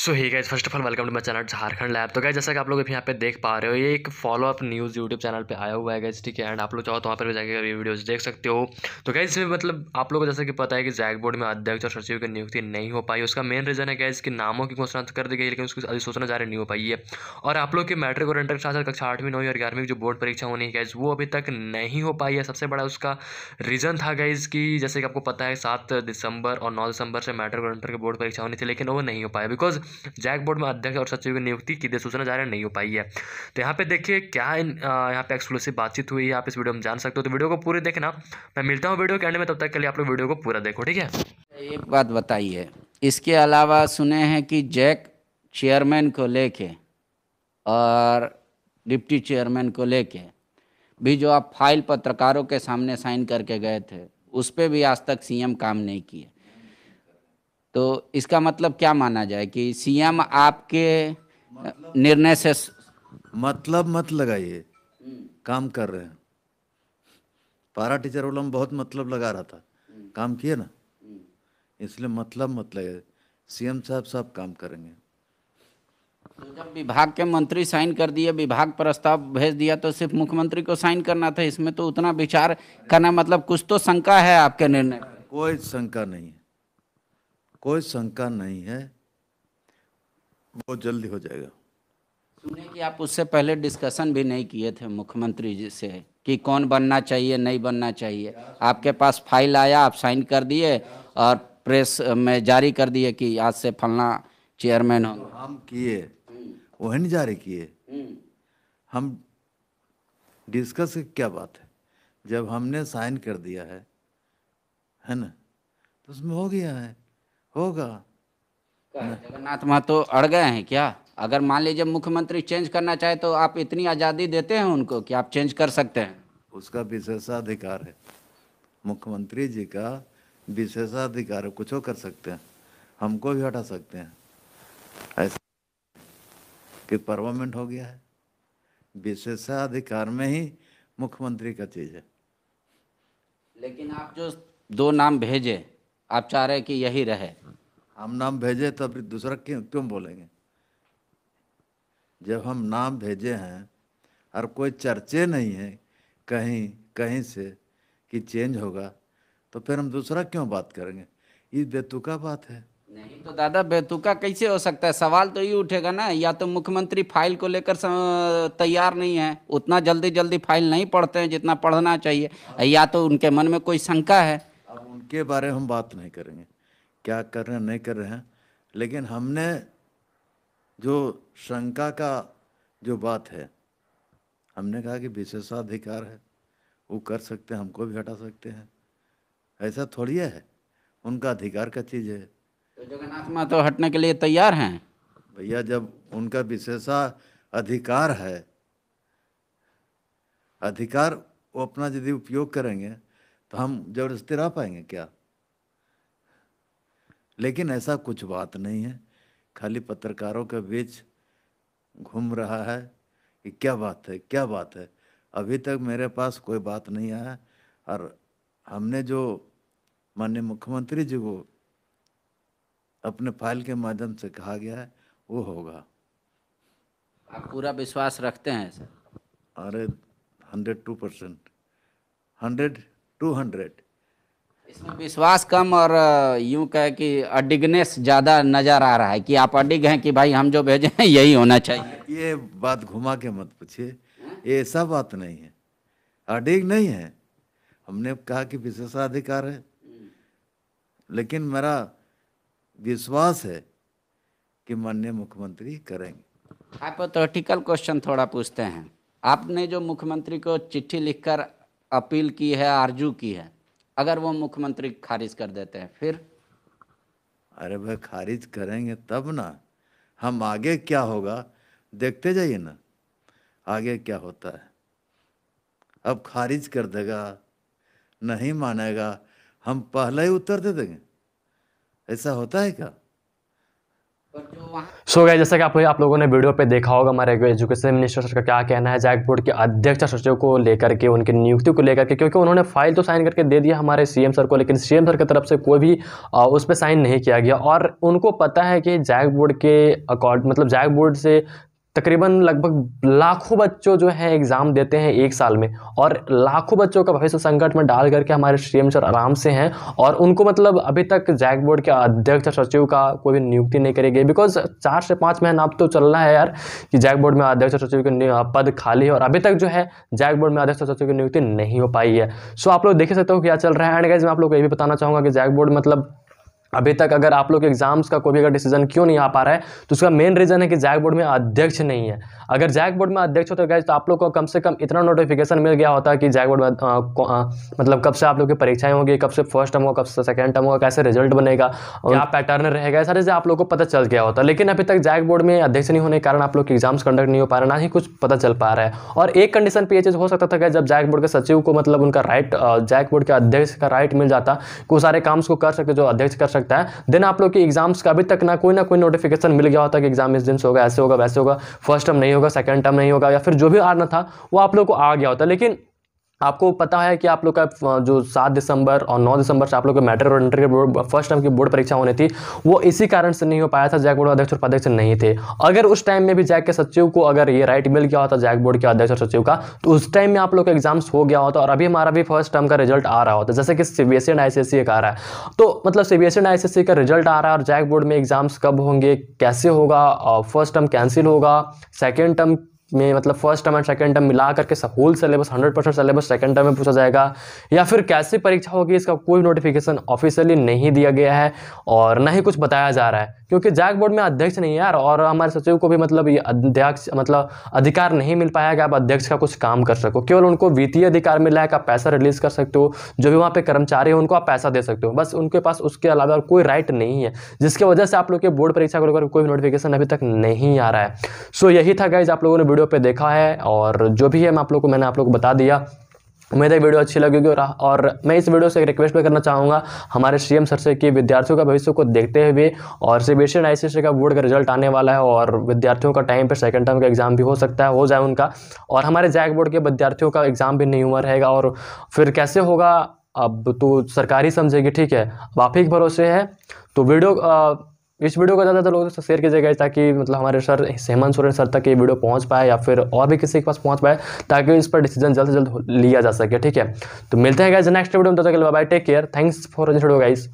so hi guys first of all welcome to my channel Jharkhand lab तो guys जैसा कि आप लोग अभी यहाँ पे देख पा रहे हो ये एक अप न्यूज़ यूट्यूब चैनल पे आया हुआ है गाइज ठीक है एंड आप लोग चाहो तो वहाँ पर भी जाकर ये वीडियोस देख सकते हो तो गाइज इसमें मतलब आप लोगों को जैसा कि पता है कि जैक बोर्ड में अध्यक्ष और सचिव की नियुक्ति नहीं हो पाई उसका मेन रीज़न है गाइज की नामों की घोषणा कर दी गई लेकिन उसकी अधिसूचना जारी नहीं हो पाई है और आप लोग के मैट्रिक और इंटर के साथ साथ कक्षा आठवीं नौवीं और ग्यारहवीं की जो बोर्ड परीक्षा होनी है गाइज वो अभी तक नहीं हो पाई है सबसे बड़ा उसका रीज़न था गाइज की जैसे कि आपको पता है सात दिसंबर और नौ दिसंबर से मैट्रिक और इंटर की बोर्ड परीक्षा होनी थी लेकिन वो नहीं हो पाया बिकॉज जैक बोर्ड में अध्यक्ष और सचिव की नियुक्ति की सूचना जारी नहीं हो पाई है तो यहाँ पे देखिए क्या इन यहाँ पे एक्सक्लूसिव बातचीत हुई है आप इस वीडियो में जान सकते हो तो वीडियो को पूरे देखना मैं मिलता हूँ वीडियो के एंड में तब तक के लिए आप लोग वीडियो को पूरा देखो ठीक है एक बात बताइए इसके अलावा सुने हैं कि जैक चेयरमैन को लेके और डिप्टी चेयरमैन को लेके भी जो आप फाइल पत्रकारों के सामने साइन करके गए थे उस पर भी आज तक सीएम काम नहीं किए तो इसका मतलब क्या माना जाए कि सीएम आपके मतलब, निर्णय से मतलब मत लगाइए काम कर रहे हैं पारा टीचर वाला बहुत मतलब लगा रहा था काम किए ना इसलिए मतलब मत लगे सीएम साहब सब काम करेंगे तो जब विभाग के मंत्री साइन कर दिए विभाग प्रस्ताव भेज दिया तो सिर्फ मुख्यमंत्री को साइन करना था इसमें तो उतना विचार करना मतलब कुछ तो शंका है आपके निर्णय कोई शंका नहीं है कोई शंका नहीं है बहुत जल्दी हो जाएगा सुने कि आप उससे पहले डिस्कशन भी नहीं किए थे मुख्यमंत्री जी से कि कौन बनना चाहिए नहीं बनना चाहिए आपके पास फाइल आया आप साइन कर दिए और प्रेस में जारी कर दिए कि आज से फलना चेयरमैन हो तो हम किए वही नहीं जारी किए हम डिस्कस क्या बात है जब हमने साइन कर दिया है है ना तो उसमें हो गया है होगा जगन्नाथ महतो अड़ गए हैं क्या अगर मान लीजिए मुख्यमंत्री चेंज करना चाहे तो आप इतनी आज़ादी देते हैं उनको कि आप चेंज कर सकते हैं उसका विशेषाधिकार है मुख्यमंत्री जी का विशेषाधिकार है कुछ कर सकते हैं हमको भी हटा सकते हैं ऐसा कि परमानेंट हो गया है विशेषाधिकार में ही मुख्यमंत्री का चीज़ है लेकिन आप जो दो नाम भेजे आप चाह रहे हैं कि यही रहे हम नाम भेजे तो फिर दूसरा क्यों क्यों बोलेंगे जब हम नाम भेजे हैं और कोई चर्चे नहीं है कहीं कहीं से कि चेंज होगा तो फिर हम दूसरा क्यों बात करेंगे ये बेतुका बात है नहीं तो दादा बेतुका कैसे हो सकता है सवाल तो ये उठेगा ना या तो मुख्यमंत्री फाइल को लेकर तैयार नहीं है उतना जल्दी जल्दी फाइल नहीं पढ़ते हैं जितना पढ़ना चाहिए या तो उनके मन में कोई शंका है के बारे में हम बात नहीं करेंगे क्या कर रहे हैं नहीं कर रहे हैं लेकिन हमने जो शंका का जो बात है हमने कहा कि विशेषाधिकार है वो कर सकते हैं हमको भी हटा सकते हैं ऐसा थोड़ी है उनका अधिकार का चीज़ है तो जगन्नाथ माँ तो हटने के लिए तैयार हैं भैया जब उनका विशेषा अधिकार है अधिकार वो अपना यदि उपयोग करेंगे तो हम जबरदस्ती रह पाएंगे क्या लेकिन ऐसा कुछ बात नहीं है खाली पत्रकारों के बीच घूम रहा है कि क्या बात है क्या बात है अभी तक मेरे पास कोई बात नहीं आया और हमने जो माननीय मुख्यमंत्री जी को अपने फाइल के माध्यम से कहा गया है वो होगा आप पूरा विश्वास रखते हैं सर अरे hundred to percent hundred to hundred इसमें विश्वास कम और यूं कह कि अडिगनेस ज़्यादा नज़र आ रहा है कि आप अडिग हैं कि भाई हम जो भेजे हैं यही होना चाहिए ये बात घुमा के मत पूछिए ये ऐसा बात नहीं है अडिग नहीं है हमने कहा कि विशेषाधिकार है लेकिन मेरा विश्वास है कि माननीय मुख्यमंत्री करेंगे हाइपोथेटिकल क्वेश्चन थोड़ा पूछते हैं आपने जो मुख्यमंत्री को चिट्ठी लिखकर अपील की है आरजू की है अगर वो मुख्यमंत्री खारिज कर देते हैं फिर अरे भाई खारिज करेंगे तब ना हम आगे क्या होगा देखते जाइए ना आगे क्या होता है अब खारिज कर देगा नहीं मानेगा हम पहले ही उत्तर दे देंगे ऐसा होता है क्या सो गए जैसा कि आप, आप लोगों ने वीडियो पे देखा होगा हमारे एजुकेशन मिनिस्टर सर का क्या कहना है जैक बोर्ड के अध्यक्ष सचिव को लेकर के उनकी नियुक्ति को लेकर के क्योंकि उन्होंने फाइल तो साइन करके दे दिया हमारे सीएम सर को लेकिन सीएम सर की तरफ से कोई भी आ, उस पर साइन नहीं किया गया और उनको पता है कि जैक बोर्ड के अकॉर्ड मतलब जैक बोर्ड से तकरीबन लगभग लाखों बच्चों जो है एग्ज़ाम देते हैं एक साल में और लाखों बच्चों का भविष्य संकट में डाल करके हमारे सी सर आराम से हैं और उनको मतलब अभी तक जैक बोर्ड के अध्यक्ष सचिव का कोई भी नियुक्ति नहीं करी गई बिकॉज चार से पाँच महीना अब तो चल रहा है यार कि जैक बोर्ड में अध्यक्ष सचिव के पद खाली है और अभी तक जो है जैक बोर्ड में अध्यक्ष सचिव की नियुक्ति नहीं हो पाई है सो आप लोग देख सकते हो क्या चल रहा है एंड गाइज मैं आप लोग को ये भी बताना चाहूँगा कि जैक बोर्ड मतलब अभी तक अगर आप लोग एग्जाम्स का कोई भी अगर डिसीजन क्यों नहीं आ पा रहा है तो उसका मेन रीज़न है कि जैक बोर्ड में अध्यक्ष नहीं है अगर जैक बोर्ड में अध्यक्ष होता है तो आप लोग को कम से कम इतना नोटिफिकेशन मिल गया होता है कि जैक बोर्ड में आ, आ, मतलब कब से आप लोग की परीक्षाएं होंगी कब से फर्स्ट टर्म होगा कब से सेकेंड टर्म होगा कैसे रिजल्ट बनेगा क्या पैटर्न रहेगा सारे से आप लोग को पता चल गया होता लेकिन अभी तक जैक बोर्ड में अध्यक्ष नहीं होने के कारण आप लोग एग्जाम्स कंडक्ट नहीं हो पा रहे ना ही कुछ पता चल पा रहा है और एक कंडीशन पर यह चीज़ हो सकता था कि जब जैक बोर्ड के सचिव को मतलब उनका राइट जैक बोर्ड के अध्यक्ष का राइट मिल जाता कि वो सारे काम्स को कर सके जो अध्यक्ष कर सकते सकता है देन आप लोग के एग्जाम्स का अभी तक ना कोई ना कोई नोटिफिकेशन मिल गया होता कि एग्जाम इस दिन से होगा ऐसे होगा वैसे होगा फर्स्ट टर्म नहीं होगा सेकेंड टर्म नहीं होगा या फिर जो भी आना था वो आप लोग को आ गया होता लेकिन आपको पता है कि आप लोग का जो सात दिसंबर और नौ दिसंबर से आप लोग का मैट्रिक और इंटर के बोर्ड फर्स्ट टर्म की बोर्ड परीक्षा होनी थी वो इसी कारण से नहीं हो पाया था जैक बोर्ड अध्यक्ष और उपाध्यक्ष नहीं थे अगर उस टाइम में भी जैक के सचिव को अगर ये राइट मिल गया होता जैक बोर्ड के अध्यक्ष और सचिव का तो उस टाइम में आप लोग का एग्जाम्स हो गया होता और अभी हमारा भी फर्स्ट टर्म का रिजल्ट आ रहा होता जैसे कि C B S and I C आ रहा है तो मतलब सी एंड आई सी का रिजल्ट आ रहा है और जैक बोर्ड में एग्जाम्स कब होंगे कैसे होगा फर्स्ट टर्म कैंसिल होगा सेकेंड टर्म में मतलब first term and second term मिला करके whole syllabus hundred percent syllabus second term में पूछा जाएगा या फिर कैसे परीक्षा होगी इसका कोई नोटिफिकेशन ऑफिशियली नहीं दिया गया है और ना ही कुछ बताया जा रहा है क्योंकि जैक बोर्ड में अध्यक्ष नहीं है यार और हमारे सचिव को भी मतलब ये अध्यक्ष मतलब अधिकार नहीं मिल पाया कि आप अध्यक्ष का कुछ काम कर सको केवल उनको वित्तीय अधिकार मिला है कि आप पैसा रिलीज कर सकते हो जो भी वहाँ पे कर्मचारी हैं उनको आप पैसा दे सकते हो बस उनके पास उसके अलावा कोई राइट नहीं है जिसकी वजह से आप लोग के बोर्ड परीक्षा को लेकर कोई नोटिफिकेशन अभी तक नहीं आ रहा है सो यही था गाइज आप लोगों ने वीडियो वीडियो पे देखा है और जो भी है मैं आप लोग को मैंने आप लोग को बता दिया उम्मीद है वीडियो अच्छी लगेगी और और मैं इस वीडियो से एक रिक्वेस्ट भी करना चाहूँगा हमारे सीएम सर से कि विद्यार्थियों का भविष्य को देखते हुए और सी बी एस का बोर्ड का रिजल्ट आने वाला है और विद्यार्थियों का टाइम पर सेकंड टर्म का एग्ज़ाम भी हो सकता है हो जाए उनका और हमारे जैक बोर्ड के विद्यार्थियों का एग्ज़ाम भी नहीं हुआ रहेगा और फिर कैसे होगा अब तो सरकारी समझेगी ठीक है अब भरोसे है तो वीडियो इस वीडियो को ज़्यादा लोगों से शेयर कीजिएगा ताकि मतलब हमारे सर हेमंत सोरेन सर तक ये वीडियो पहुंच पाए या फिर और भी किसी के पास पहुंच पाए ताकि इस पर डिसीजन जल्द से जल्द लिया जा सके ठीक है तो मिलते हैं गाइज नेक्स्ट वीडियो में तो तक bye take care thanks for guys